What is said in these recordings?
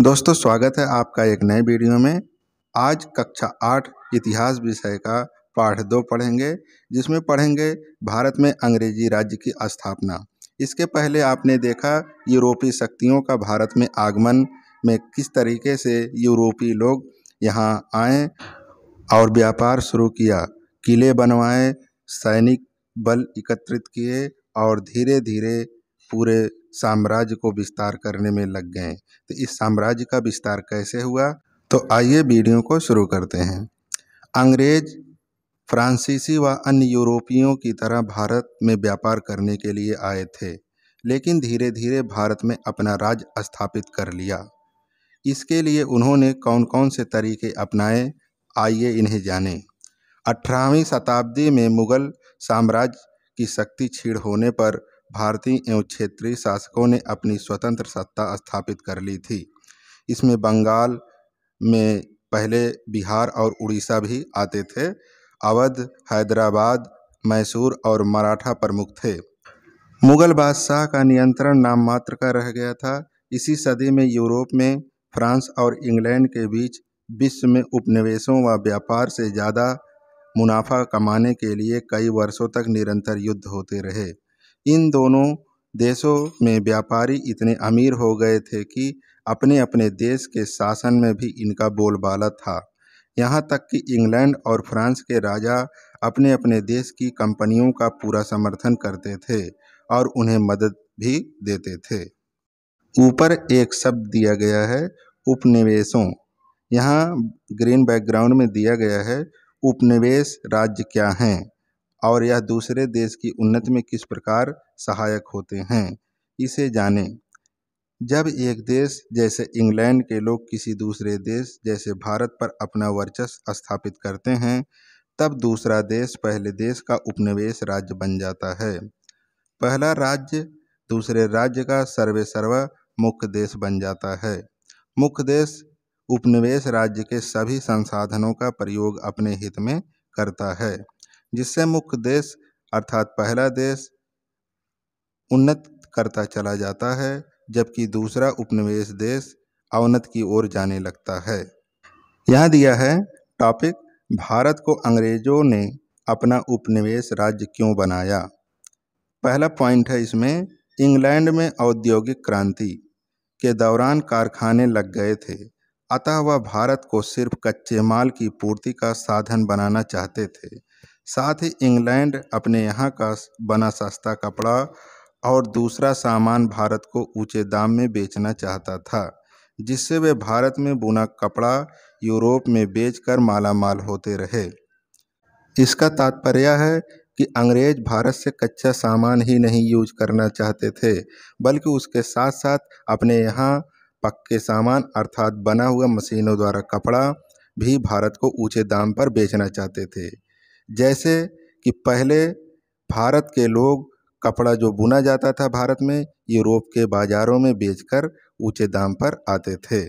दोस्तों स्वागत है आपका एक नए वीडियो में आज कक्षा आठ इतिहास विषय का पाठ दो पढ़ेंगे जिसमें पढ़ेंगे भारत में अंग्रेजी राज्य की स्थापना इसके पहले आपने देखा यूरोपीय शक्तियों का भारत में आगमन में किस तरीके से यूरोपीय लोग यहाँ आए और व्यापार शुरू किया किले बनवाए सैनिक बल एकत्रित किए और धीरे धीरे पूरे साम्राज्य को विस्तार करने में लग गए तो इस साम्राज्य का विस्तार कैसे हुआ तो आइए वीडियो को शुरू करते हैं अंग्रेज फ्रांसीसी व अन्य यूरोपियों की तरह भारत में व्यापार करने के लिए आए थे लेकिन धीरे धीरे भारत में अपना राज स्थापित कर लिया इसके लिए उन्होंने कौन कौन से तरीके अपनाए आइए इन्हें जानें अठारहवीं शताब्दी में मुग़ल साम्राज्य की शक्ति छीड़ होने पर भारतीय एवं क्षेत्रीय शासकों ने अपनी स्वतंत्र सत्ता स्थापित कर ली थी इसमें बंगाल में पहले बिहार और उड़ीसा भी आते थे अवध हैदराबाद मैसूर और मराठा प्रमुख थे मुगल बादशाह का नियंत्रण नाम मात्र का रह गया था इसी सदी में यूरोप में फ्रांस और इंग्लैंड के बीच विश्व में उपनिवेशों व व्यापार से ज़्यादा मुनाफा कमाने के लिए कई वर्षों तक निरंतर युद्ध होते रहे इन दोनों देशों में व्यापारी इतने अमीर हो गए थे कि अपने अपने देश के शासन में भी इनका बोलबाला था यहाँ तक कि इंग्लैंड और फ्रांस के राजा अपने अपने देश की कंपनियों का पूरा समर्थन करते थे और उन्हें मदद भी देते थे ऊपर एक शब्द दिया गया है उपनिवेशों यहाँ ग्रीन बैकग्राउंड में दिया गया है उपनिवेश राज्य क्या हैं और यह दूसरे देश की उन्नति में किस प्रकार सहायक होते हैं इसे जानें जब एक देश जैसे इंग्लैंड के लोग किसी दूसरे देश जैसे भारत पर अपना वर्चस्व स्थापित करते हैं तब दूसरा देश पहले देश का उपनिवेश राज्य बन जाता है पहला राज्य दूसरे राज्य का सर्वे सर्वा मुख्य देश बन जाता है मुख्य देश उपनिवेश राज्य के सभी संसाधनों का प्रयोग अपने हित में करता है जिससे मुख्य देश अर्थात पहला देश उन्नत करता चला जाता है जबकि दूसरा उपनिवेश देश अवनत की ओर जाने लगता है यहाँ दिया है टॉपिक भारत को अंग्रेजों ने अपना उपनिवेश राज्य क्यों बनाया पहला पॉइंट है इसमें इंग्लैंड में औद्योगिक क्रांति के दौरान कारखाने लग गए थे अतः वह भारत को सिर्फ कच्चे माल की पूर्ति का साधन बनाना चाहते थे साथ ही इंग्लैंड अपने यहाँ का बना सस्ता कपड़ा और दूसरा सामान भारत को ऊंचे दाम में बेचना चाहता था जिससे वे भारत में बुना कपड़ा यूरोप में बेचकर मालामाल होते रहे इसका तात्पर्य है कि अंग्रेज भारत से कच्चा सामान ही नहीं यूज करना चाहते थे बल्कि उसके साथ साथ अपने यहाँ पक्के सामान अर्थात बना हुआ मशीनों द्वारा कपड़ा भी भारत को ऊंचे दाम पर बेचना चाहते थे जैसे कि पहले भारत के लोग कपड़ा जो बुना जाता था भारत में यूरोप के बाज़ारों में बेचकर ऊँचे दाम पर आते थे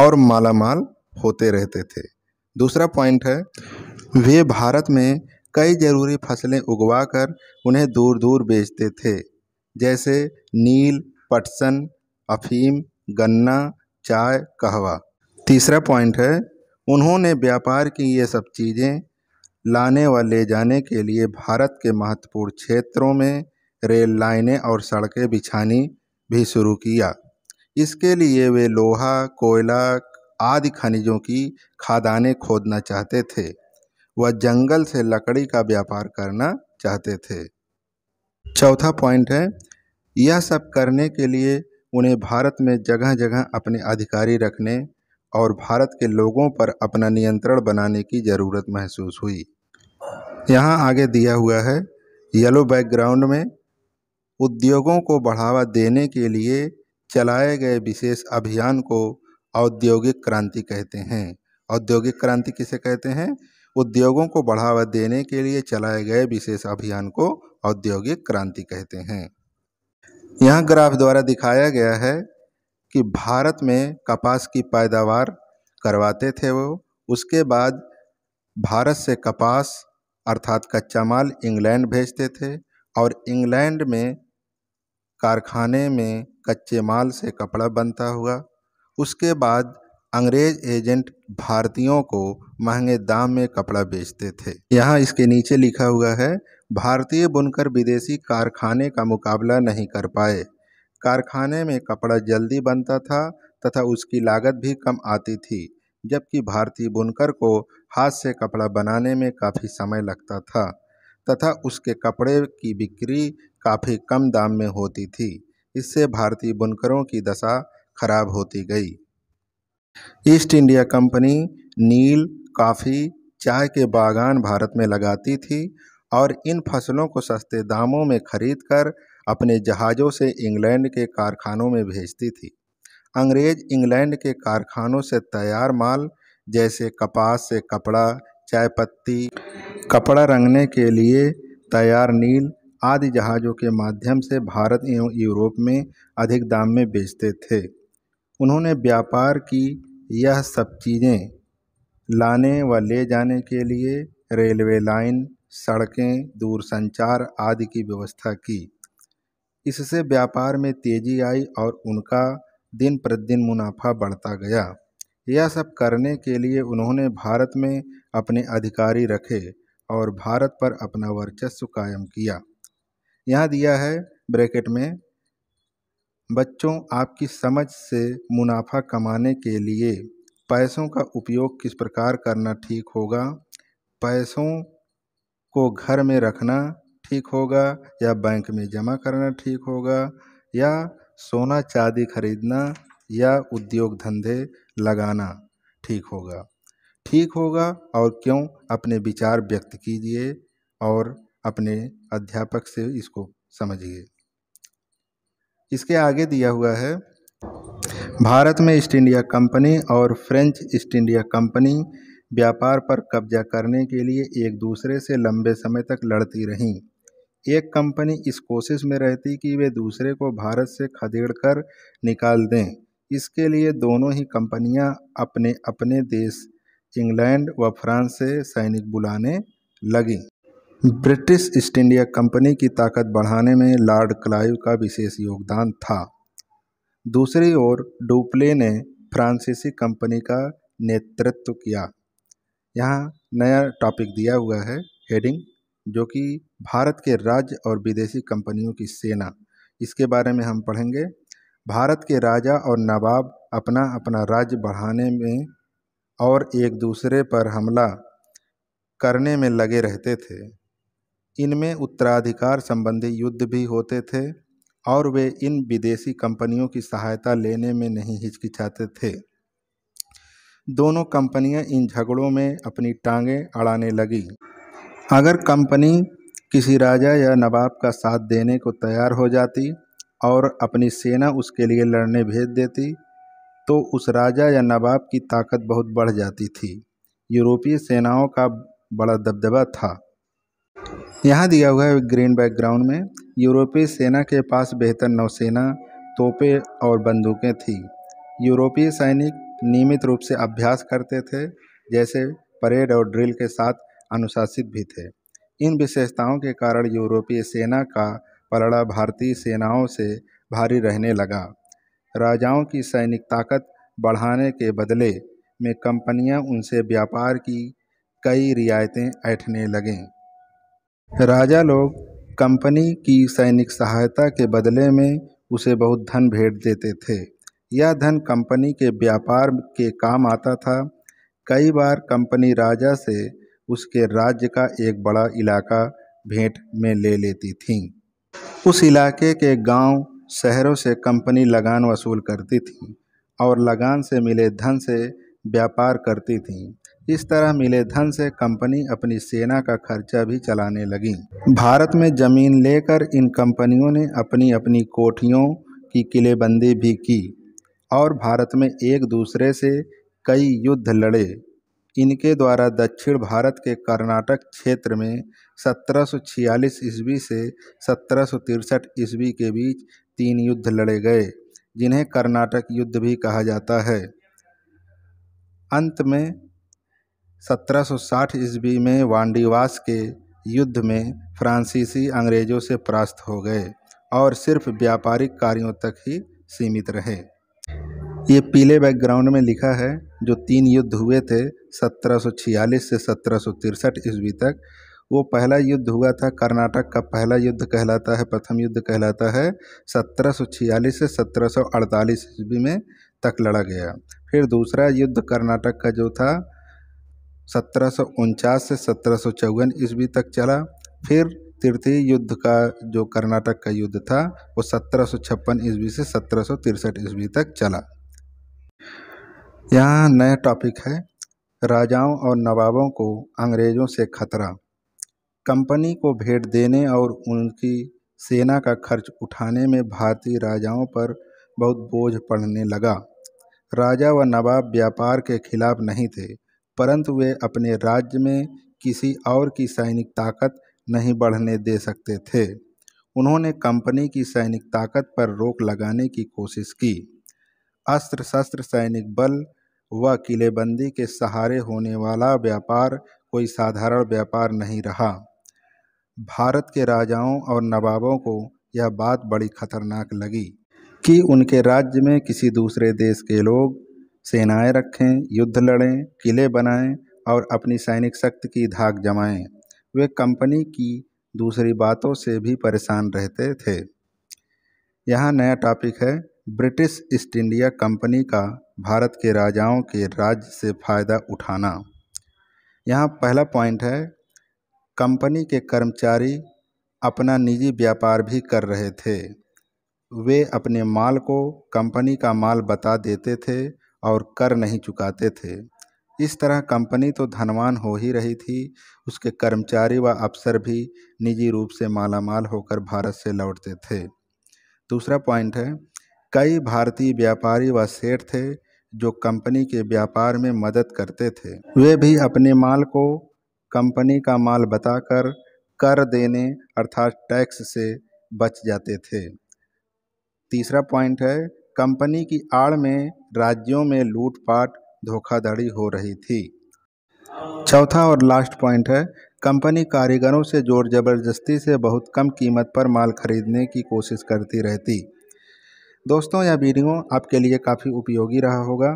और मालामाल होते रहते थे दूसरा पॉइंट है वे भारत में कई ज़रूरी फसलें उगवाकर उन्हें दूर दूर बेचते थे जैसे नील पटसन अफीम गन्ना चाय कहवा तीसरा पॉइंट है उन्होंने व्यापार की ये सब चीज़ें लाने व ले जाने के लिए भारत के महत्वपूर्ण क्षेत्रों में रेल लाइनें और सड़कें बिछानी भी शुरू किया इसके लिए वे लोहा कोयला आदि खनिजों की खादानें खोदना चाहते थे व जंगल से लकड़ी का व्यापार करना चाहते थे चौथा पॉइंट है यह सब करने के लिए उन्हें भारत में जगह जगह अपने अधिकारी रखने और भारत के लोगों पर अपना नियंत्रण बनाने की ज़रूरत महसूस हुई यहाँ आगे दिया हुआ है येलो बैकग्राउंड में उद्योगों को बढ़ावा देने के लिए चलाए गए विशेष अभियान को औद्योगिक क्रांति कहते हैं औद्योगिक क्रांति किसे कहते हैं उद्योगों को बढ़ावा देने के लिए चलाए गए विशेष अभियान को औद्योगिक क्रांति कहते हैं यह ग्राफ द्वारा दिखाया गया है कि भारत में कपास की पैदावार करवाते थे वो उसके बाद भारत से कपास अर्थात कच्चा माल इंग्लैंड भेजते थे और इंग्लैंड में कारखाने में कच्चे माल से कपड़ा बनता हुआ उसके बाद अंग्रेज एजेंट भारतीयों को महंगे दाम में कपड़ा बेचते थे यहाँ इसके नीचे लिखा हुआ है भारतीय बुनकर विदेशी कारखाने का मुकाबला नहीं कर पाए कारखाने में कपड़ा जल्दी बनता था तथा उसकी लागत भी कम आती थी जबकि भारतीय बुनकर को हाथ से कपड़ा बनाने में काफ़ी समय लगता था तथा उसके कपड़े की बिक्री काफ़ी कम दाम में होती थी इससे भारतीय बुनकरों की दशा खराब होती गई ईस्ट इंडिया कंपनी नील काफ़ी चाय के बागान भारत में लगाती थी और इन फसलों को सस्ते दामों में खरीदकर अपने जहाज़ों से इंग्लैंड के कारखानों में भेजती थी अंग्रेज इंग्लैंड के कारखानों से तैयार माल जैसे कपास से कपड़ा चाय पत्ती कपड़ा रंगने के लिए तैयार नील आदि जहाज़ों के माध्यम से भारत एवं यूरोप में अधिक दाम में बेचते थे उन्होंने व्यापार की यह सब चीज़ें लाने व ले जाने के लिए रेलवे लाइन सड़कें दूरसंचार आदि की व्यवस्था की इससे व्यापार में तेज़ी आई और उनका दिन प्रतिदिन मुनाफा बढ़ता गया यह सब करने के लिए उन्होंने भारत में अपने अधिकारी रखे और भारत पर अपना वर्चस्व कायम किया यहाँ दिया है ब्रैकेट में बच्चों आपकी समझ से मुनाफा कमाने के लिए पैसों का उपयोग किस प्रकार करना ठीक होगा पैसों को घर में रखना ठीक होगा या बैंक में जमा करना ठीक होगा या सोना चांदी खरीदना या उद्योग धंधे लगाना ठीक होगा ठीक होगा और क्यों अपने विचार व्यक्त कीजिए और अपने अध्यापक से इसको समझिए इसके आगे दिया हुआ है भारत में ईस्ट इंडिया कंपनी और फ्रेंच ईस्ट इंडिया कंपनी व्यापार पर कब्जा करने के लिए एक दूसरे से लंबे समय तक लड़ती रहीं एक कंपनी इस कोशिश में रहती कि वे दूसरे को भारत से खदेड़ कर निकाल दें इसके लिए दोनों ही कंपनियां अपने अपने देश इंग्लैंड व फ्रांस से सैनिक बुलाने लगीं ब्रिटिश ईस्ट इंडिया कंपनी की ताकत बढ़ाने में लॉर्ड क्लाइव का विशेष योगदान था दूसरी ओर डुप्ले ने फ्रांसीसी कंपनी का नेतृत्व किया यहाँ नया टॉपिक दिया हुआ है हेडिंग जो कि भारत के राज्य और विदेशी कंपनियों की सेना इसके बारे में हम पढ़ेंगे भारत के राजा और नवाब अपना अपना राज्य बढ़ाने में और एक दूसरे पर हमला करने में लगे रहते थे इनमें उत्तराधिकार संबंधी युद्ध भी होते थे और वे इन विदेशी कंपनियों की सहायता लेने में नहीं हिचकिचाते थे दोनों कंपनियां इन झगड़ों में अपनी टांगें अड़ाने लगीं अगर कंपनी किसी राजा या नवाब का साथ देने को तैयार हो जाती और अपनी सेना उसके लिए लड़ने भेज देती तो उस राजा या नवाब की ताकत बहुत बढ़ जाती थी यूरोपीय सेनाओं का बड़ा दबदबा था यहाँ दिया हुआ है ग्रीन बैकग्राउंड में यूरोपीय सेना के पास बेहतर नौसेना तोपे और बंदूकें थीं यूरोपीय सैनिक नियमित रूप से अभ्यास करते थे जैसे परेड और ड्रिल के साथ अनुशासित भी थे इन विशेषताओं के कारण यूरोपीय सेना का पलड़ा भारतीय सेनाओं से भारी रहने लगा राजाओं की सैनिक ताकत बढ़ाने के बदले में कंपनियां उनसे व्यापार की कई रियायतें ऐठने लगें राजा लोग कंपनी की सैनिक सहायता के बदले में उसे बहुत धन भेंट देते थे यह धन कंपनी के व्यापार के काम आता था कई बार कंपनी राजा से उसके राज्य का एक बड़ा इलाका भेंट में ले लेती थीं उस इलाके के गांव शहरों से कंपनी लगान वसूल करती थी और लगान से मिले धन से व्यापार करती थी इस तरह मिले धन से कंपनी अपनी सेना का खर्चा भी चलाने लगी भारत में जमीन लेकर इन कंपनियों ने अपनी अपनी कोठियों की किलेबंदी भी की और भारत में एक दूसरे से कई युद्ध लड़े इनके द्वारा दक्षिण भारत के कर्नाटक क्षेत्र में सत्रह सौ छियालीस ईस्वी से सत्रह सौ तिरसठ ईस्वी के बीच तीन युद्ध लड़े गए जिन्हें कर्नाटक युद्ध भी कहा जाता है अंत में 1760 ईस्वी में वांडीवास के युद्ध में फ्रांसीसी अंग्रेजों से परास्त हो गए और सिर्फ व्यापारिक कार्यों तक ही सीमित रहे ये पीले बैकग्राउंड में लिखा है जो तीन युद्ध हुए थे 1746 से सत्रह ईस्वी तक वो पहला युद्ध हुआ था कर्नाटक का पहला युद्ध कहलाता है प्रथम युद्ध कहलाता है 1746 से 1748 ईस्वी में तक लड़ा गया फिर दूसरा युद्ध कर्नाटक का जो था सत्रह से सत्रह सौ ईस्वी तक चला फिर तृतीय युद्ध का जो कर्नाटक का युद्ध था वो सत्रह सौ ईस्वी से सत्रह सौ ईस्वी तक चला यहाँ नया टॉपिक है राजाओं और नवाबों को अंग्रेज़ों से खतरा कंपनी को भेंट देने और उनकी सेना का खर्च उठाने में भारतीय राजाओं पर बहुत बोझ पड़ने लगा राजा व नवाब व्यापार के खिलाफ नहीं थे परंतु वे अपने राज्य में किसी और की सैनिक ताकत नहीं बढ़ने दे सकते थे उन्होंने कंपनी की सैनिक ताकत पर रोक लगाने की कोशिश की अस्त्र शस्त्र सैनिक बल वह किलेबंदी के सहारे होने वाला व्यापार कोई साधारण व्यापार नहीं रहा भारत के राजाओं और नवाबों को यह बात बड़ी खतरनाक लगी कि उनके राज्य में किसी दूसरे देश के लोग सेनाएं रखें युद्ध लड़ें किले बनाएं और अपनी सैनिक शक्ति की धाक जमाएं वे कंपनी की दूसरी बातों से भी परेशान रहते थे यहाँ नया टॉपिक है ब्रिटिश ईस्ट इंडिया कंपनी का भारत के राजाओं के राज्य से फ़ायदा उठाना यहाँ पहला पॉइंट है कंपनी के कर्मचारी अपना निजी व्यापार भी कर रहे थे वे अपने माल को कंपनी का माल बता देते थे और कर नहीं चुकाते थे इस तरह कंपनी तो धनवान हो ही रही थी उसके कर्मचारी व अफसर भी निजी रूप से मालामाल होकर भारत से लौटते थे दूसरा पॉइंट है कई भारतीय व्यापारी व सेठ थे जो कंपनी के व्यापार में मदद करते थे वे भी अपने माल को कंपनी का माल बताकर कर देने अर्थात टैक्स से बच जाते थे तीसरा पॉइंट है कंपनी की आड़ में राज्यों में लूटपाट धोखाधड़ी हो रही थी चौथा और लास्ट पॉइंट है कंपनी कारीगरों से जोर जबरदस्ती से बहुत कम कीमत पर माल खरीदने की कोशिश करती रहती दोस्तों यह वीडियो आपके लिए काफ़ी उपयोगी रहा होगा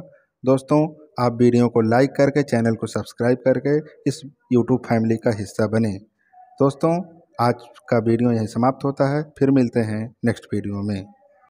दोस्तों आप वीडियो को लाइक करके चैनल को सब्सक्राइब करके इस यूट्यूब फैमिली का हिस्सा बने दोस्तों आज का वीडियो यहीं समाप्त होता है फिर मिलते हैं नेक्स्ट वीडियो में